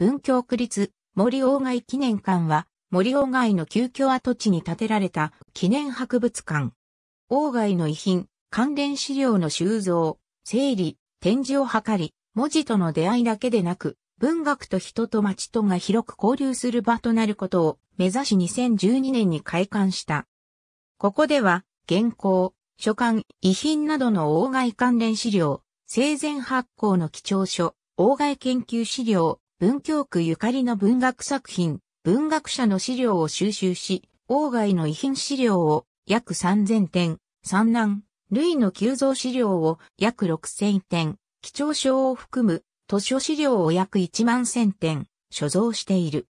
文京区立森大外記念館は、森大外の旧居跡地に建てられた記念博物館。大外の遺品、関連資料の収蔵、整理、展示を図り、文字との出会いだけでなく、文学と人と町とが広く交流する場となることを目指し2012年に開館した。ここでは、原稿、書簡、遺品などの大外関連資料、生前発行の記帳書、大外研究資料、文京区ゆかりの文学作品、文学者の資料を収集し、王外の遺品資料を約3000点、産難、類の急増資料を約6000点、貴重書を含む図書資料を約1万1000点、所蔵している。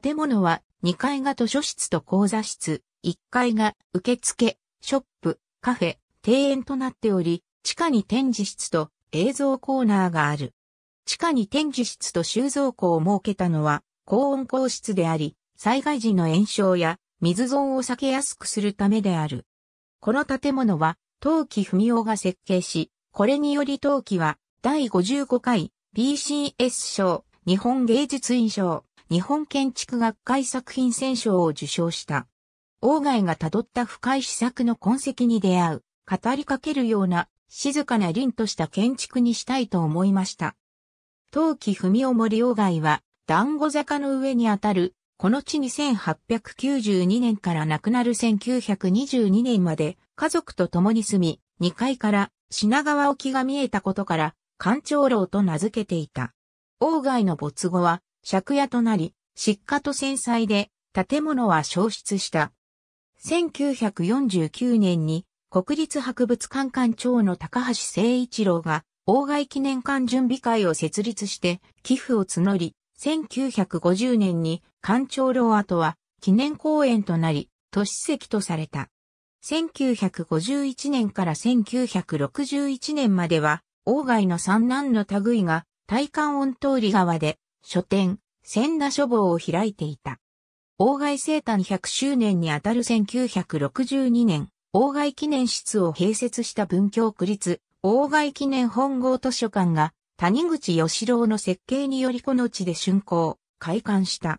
建物は2階が図書室と講座室、1階が受付、ショップ、カフェ、庭園となっており、地下に展示室と映像コーナーがある。地下に展示室と収蔵庫を設けたのは、高温硬室であり、災害時の炎症や水損を避けやすくするためである。この建物は、陶器文雄が設計し、これにより陶器は、第55回 BCS 賞、日本芸術院賞、日本建築学会作品選賞を受賞した。鴎外が辿った深い施策の痕跡に出会う、語りかけるような、静かな凛とした建築にしたいと思いました。陶器文雄森鴎外は、団子坂の上にあたる、この地に1 8 9 2年から亡くなる1922年まで、家族と共に住み、2階から品川沖が見えたことから、官長楼と名付けていた。鴎外の没後は、借家となり、失火と戦災で、建物は消失した。1949年に、国立博物館館長の高橋誠一郎が、王外記念館準備会を設立して寄付を募り、1950年に館長楼跡は記念公園となり、都市席とされた。1951年から1961年までは、王外の三男の類が、大観音通り側で、書店、千田書房を開いていた。王外生誕100周年にあたる1962年、王外記念室を併設した文京区立大外記念本郷図書館が谷口義郎の設計によりこの地で竣工、開館した。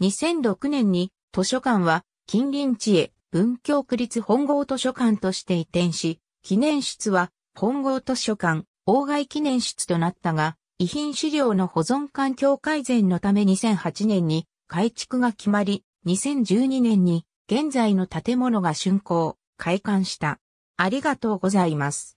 2006年に図書館は近隣地へ文京区立本郷図書館として移転し、記念室は本郷図書館大外記念室となったが、遺品資料の保存環境改善のため2008年に改築が決まり、2012年に現在の建物が竣工、開館した。ありがとうございます。